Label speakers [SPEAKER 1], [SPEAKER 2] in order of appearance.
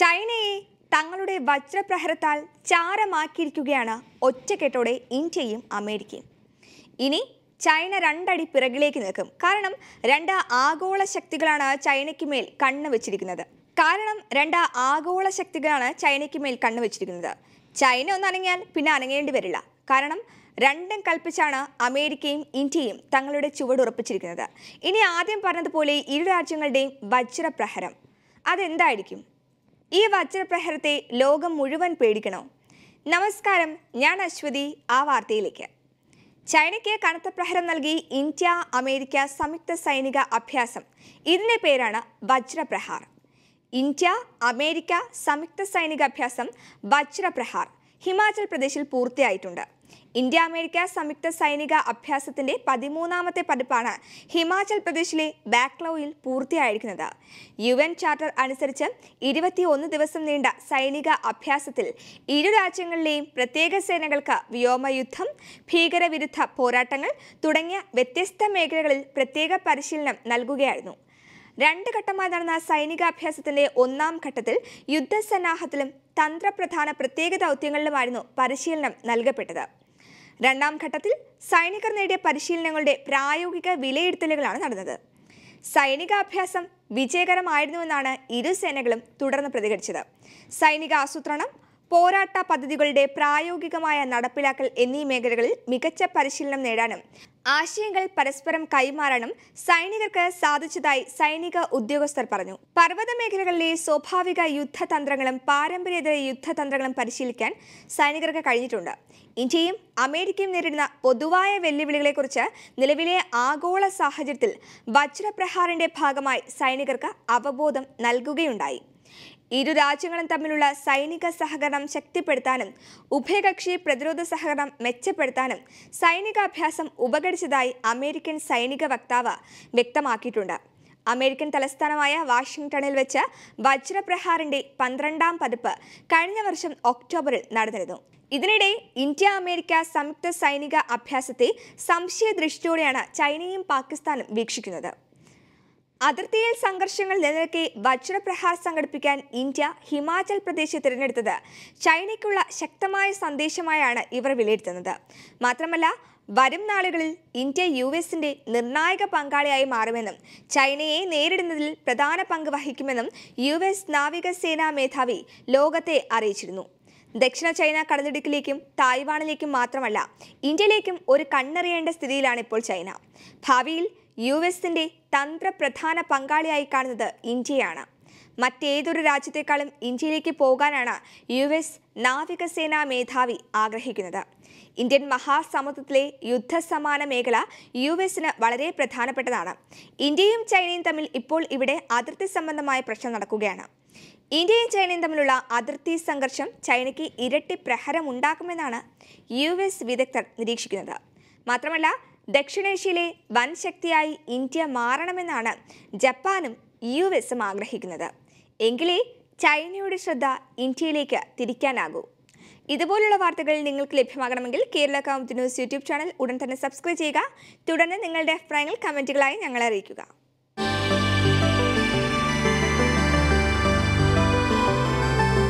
[SPEAKER 1] ചൈനയെ തങ്ങളുടെ വജ്രപ്രഹരത്താൽ ചാരമാക്കിയിരിക്കുകയാണ് ഒറ്റക്കെട്ടോടെ ഇന്ത്യയും അമേരിക്കയും ഇനി ചൈന രണ്ടടി പിറകിലേക്ക് നിൽക്കും കാരണം രണ്ട് ആഗോള ശക്തികളാണ് ചൈനയ്ക്ക് മേൽ കണ്ണ് വെച്ചിരിക്കുന്നത് കാരണം രണ്ട് ആഗോള ശക്തികളാണ് ചൈനയ്ക്ക് മേൽ കണ്ണ് വെച്ചിരിക്കുന്നത് ചൈന ഒന്നനങ്ങിയാൽ പിന്നെ അനങ്ങേണ്ടി വരില്ല കാരണം രണ്ടും കൽപ്പിച്ചാണ് അമേരിക്കയും ഇന്ത്യയും തങ്ങളുടെ ചുവടുറപ്പിച്ചിരിക്കുന്നത് ഇനി ആദ്യം പറഞ്ഞതുപോലെ ഇരു രാജ്യങ്ങളുടെയും വജ്രപ്രഹരം അതെന്തായിരിക്കും ഈ വജ്രപ്രഹരത്തെ ലോകം മുഴുവൻ പേടിക്കണോ നമസ്കാരം ഞാൻ അശ്വതി ആ വാർത്തയിലേക്ക് ചൈനയ്ക്ക് കനത്ത പ്രഹരം നൽകി ഇന്ത്യ അമേരിക്ക സംയുക്ത സൈനിക അഭ്യാസം ഇതിൻ്റെ പേരാണ് വജ്രപ്രഹാർ ഇന്ത്യ അമേരിക്ക സംയുക്ത സൈനിക അഭ്യാസം വജ്രപ്രഹാർ ഹിമാചൽ പ്രദേശിൽ പൂർത്തിയായിട്ടുണ്ട് ഇന്ത്യ അമേരിക്ക സംയുക്ത സൈനിക അഭ്യാസത്തിന്റെ പതിമൂന്നാമത്തെ പതിപ്പാണ് ഹിമാചൽ പ്രദേശിലെ ബാക്ലോയിൽ പൂർത്തിയായിരിക്കുന്നത് യു എൻ ചാർട്ടർ അനുസരിച്ച് ഇരുപത്തി ദിവസം നീണ്ട സൈനിക അഭ്യാസത്തിൽ ഇരു രാജ്യങ്ങളിലെയും പ്രത്യേക സേനകൾക്ക് വ്യോമയുദ്ധം ഭീകരവിരുദ്ധ പോരാട്ടങ്ങൾ തുടങ്ങിയ വ്യത്യസ്ത മേഖലകളിൽ പ്രത്യേക പരിശീലനം നൽകുകയായിരുന്നു രണ്ട് ഘട്ടമായി നടന്ന സൈനികാഭ്യാസത്തിന്റെ ഒന്നാം ഘട്ടത്തിൽ യുദ്ധസന്നാഹത്തിലും തന്ത്രപ്രധാന പ്രത്യേക ദൗത്യങ്ങളിലുമായിരുന്നു പരിശീലനം നൽകപ്പെട്ടത് രണ്ടാം ഘട്ടത്തിൽ സൈനികർ നേടിയ പരിശീലനങ്ങളുടെ പ്രായോഗിക വിലയിരുത്തലുകളാണ് നടന്നത് സൈനികാഭ്യാസം വിജയകരമായിരുന്നുവെന്നാണ് ഇരു സേനകളും തുടർന്ന് പ്രതികരിച്ചത് സൈനിക ആസൂത്രണം പോരാട്ട പദ്ധതികളുടെ പ്രായോഗികമായ നടപ്പിലാക്കൽ എന്നീ മേഖലകളിൽ മികച്ച പരിശീലനം നേടാനും ആശയങ്ങൾ പരസ്പരം കൈമാറാനും സൈനികർക്ക് സാധിച്ചതായി സൈനിക ഉദ്യോഗസ്ഥർ പറഞ്ഞു പർവ്വത മേഖലകളിലെ സ്വാഭാവിക യുദ്ധതന്ത്രങ്ങളും പാരമ്പര്യേതര യുദ്ധതന്ത്രങ്ങളും പരിശീലിക്കാൻ സൈനികർക്ക് കഴിഞ്ഞിട്ടുണ്ട് ഇന്ത്യയും അമേരിക്കയും നേരിടുന്ന പൊതുവായ വെല്ലുവിളികളെക്കുറിച്ച് നിലവിലെ ആഗോള സാഹചര്യത്തിൽ വജ്രപ്രഹാറിന്റെ ഭാഗമായി സൈനികർക്ക് അവബോധം നൽകുകയുണ്ടായി ഇരു രാജ്യങ്ങളും തമ്മിലുള്ള സൈനിക സഹകരണം ശക്തിപ്പെടുത്താനും ഉഭയകക്ഷി പ്രതിരോധ സഹകരണം മെച്ചപ്പെടുത്താനും സൈനികാഭ്യാസം ഉപകരിച്ചതായി അമേരിക്കൻ സൈനിക വക്താവ് വ്യക്തമാക്കിയിട്ടുണ്ട് അമേരിക്കൻ തലസ്ഥാനമായ വാഷിംഗ്ടണിൽ വെച്ച് വജ്രപ്രഹാറിന്റെ പന്ത്രണ്ടാം പതിപ്പ് കഴിഞ്ഞ വർഷം ഒക്ടോബറിൽ നടന്നിരുന്നു ഇതിനിടെ ഇന്ത്യ അമേരിക്ക സംയുക്ത സൈനിക അഭ്യാസത്തെ സംശയദൃഷ്ടിയോടെയാണ് ചൈനയും പാകിസ്ഥാനും വീക്ഷിക്കുന്നത് അതിർത്തിയിൽ സംഘർഷങ്ങൾ നിലനിൽക്കെ വജ്രപ്രഹാർ സംഘടിപ്പിക്കാൻ ഇന്ത്യ ഹിമാചൽ പ്രദേശ് തിരഞ്ഞെടുത്തത് ചൈനയ്ക്കുള്ള ശക്തമായ സന്ദേശമായാണ് ഇവർ വിലയിരുത്തുന്നത് മാത്രമല്ല വരും നാളുകളിൽ ഇന്ത്യ യു എസിന്റെ നിർണായക പങ്കാളിയായി മാറുമെന്നും ചൈനയെ നേരിടുന്നതിൽ പ്രധാന പങ്ക് വഹിക്കുമെന്നും യു എസ് നാവികസേനാ മേധാവി ലോകത്തെ അറിയിച്ചിരുന്നു ദക്ഷിണ ചൈന കടലിടുക്കിലേക്കും തായ്വാനിലേക്കും മാത്രമല്ല ഇന്ത്യയിലേക്കും ഒരു കണ്ണെറിയേണ്ട സ്ഥിതിയിലാണ് ഇപ്പോൾ ചൈന ഭാവിയിൽ യു എസിൻ്റെ തന്ത്രപ്രധാന പങ്കാളിയായി കാണുന്നത് ഇന്ത്യയാണ് മറ്റേതൊരു രാജ്യത്തെക്കാളും ഇന്ത്യയിലേക്ക് പോകാനാണ് യു എസ് നാവികസേനാ മേധാവി ആഗ്രഹിക്കുന്നത് ഇന്ത്യൻ മഹാസമുദ്രത്തിലെ യുദ്ധസമാന മേഖല യു എസിന് വളരെ പ്രധാനപ്പെട്ടതാണ് ഇന്ത്യയും ചൈനയും തമ്മിൽ ഇപ്പോൾ ഇവിടെ അതിർത്തി സംബന്ധമായ പ്രശ്നം നടക്കുകയാണ് ഇന്ത്യയും ചൈനയും തമ്മിലുള്ള അതിർത്തി സംഘർഷം ചൈനയ്ക്ക് ഇരട്ടി പ്രഹരമുണ്ടാക്കുമെന്നാണ് യു എസ് വിദഗ്ധർ നിരീക്ഷിക്കുന്നത് മാത്രമല്ല ദക്ഷിണേഷ്യയിലെ വൻ ശക്തിയായി ഇന്ത്യ മാറണമെന്നാണ് ജപ്പാനും യു എസും ആഗ്രഹിക്കുന്നത് എങ്കിലേ ചൈനയുടെ ശ്രദ്ധ ഇന്ത്യയിലേക്ക് തിരിക്കാനാകൂ ഇതുപോലുള്ള വാർത്തകൾ നിങ്ങൾക്ക് ലഭ്യമാകണമെങ്കിൽ Kerala Kaumudi news YouTube channel ഉടൻ തന്നെ സബ്സ്ക്രൈബ് ചെയ്യുക തുടർന്ന് നിങ്ങളുടെ അഭിപ്രായങ്ങൾ കമൻറ്റുകളായി ഞങ്ങളെ അറിയിക്കുക